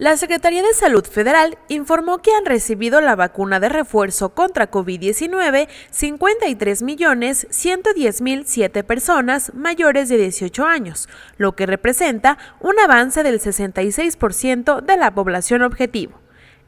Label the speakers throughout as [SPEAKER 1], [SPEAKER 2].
[SPEAKER 1] La Secretaría de Salud Federal informó que han recibido la vacuna de refuerzo contra COVID-19 53.110.007 personas mayores de 18 años, lo que representa un avance del 66% de la población objetivo.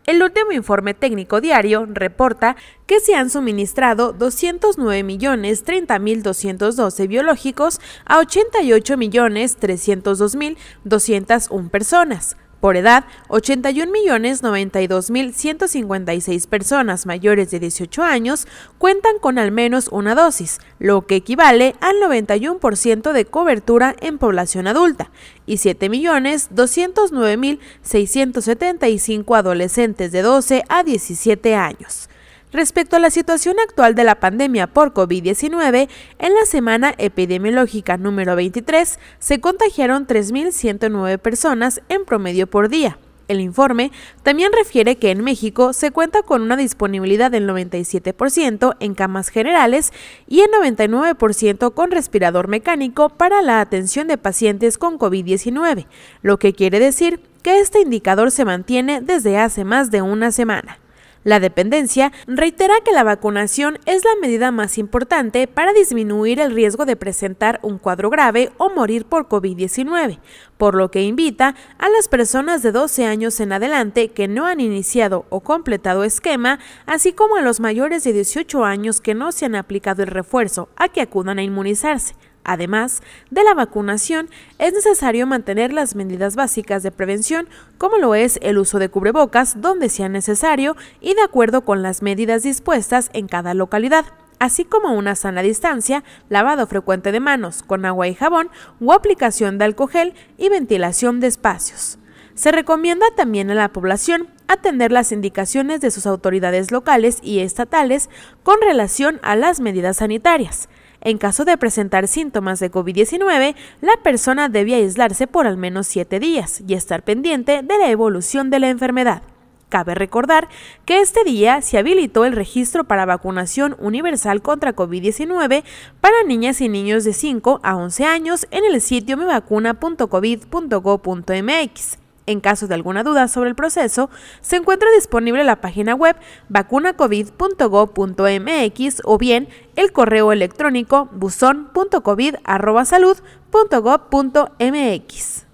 [SPEAKER 1] El último informe técnico diario reporta que se han suministrado 209.030.212 biológicos a 88.302.201 personas por edad, 81.092.156 personas mayores de 18 años cuentan con al menos una dosis, lo que equivale al 91% de cobertura en población adulta, y 7.209.675 adolescentes de 12 a 17 años. Respecto a la situación actual de la pandemia por COVID-19, en la semana epidemiológica número 23 se contagiaron 3.109 personas en promedio por día. El informe también refiere que en México se cuenta con una disponibilidad del 97% en camas generales y el 99% con respirador mecánico para la atención de pacientes con COVID-19, lo que quiere decir que este indicador se mantiene desde hace más de una semana. La dependencia reitera que la vacunación es la medida más importante para disminuir el riesgo de presentar un cuadro grave o morir por COVID-19, por lo que invita a las personas de 12 años en adelante que no han iniciado o completado esquema, así como a los mayores de 18 años que no se han aplicado el refuerzo, a que acudan a inmunizarse. Además de la vacunación, es necesario mantener las medidas básicas de prevención, como lo es el uso de cubrebocas donde sea necesario y de acuerdo con las medidas dispuestas en cada localidad, así como una sana distancia, lavado frecuente de manos con agua y jabón o aplicación de alcohol y ventilación de espacios. Se recomienda también a la población atender las indicaciones de sus autoridades locales y estatales con relación a las medidas sanitarias en caso de presentar síntomas de COVID-19, la persona debe aislarse por al menos 7 días y estar pendiente de la evolución de la enfermedad. Cabe recordar que este día se habilitó el registro para vacunación universal contra COVID-19 para niñas y niños de 5 a 11 años en el sitio mevacuna.covid.go.mx. En caso de alguna duda sobre el proceso, se encuentra disponible la página web vacunacovid.gov.mx o bien el correo electrónico buzón.covid.salud.gov.mx.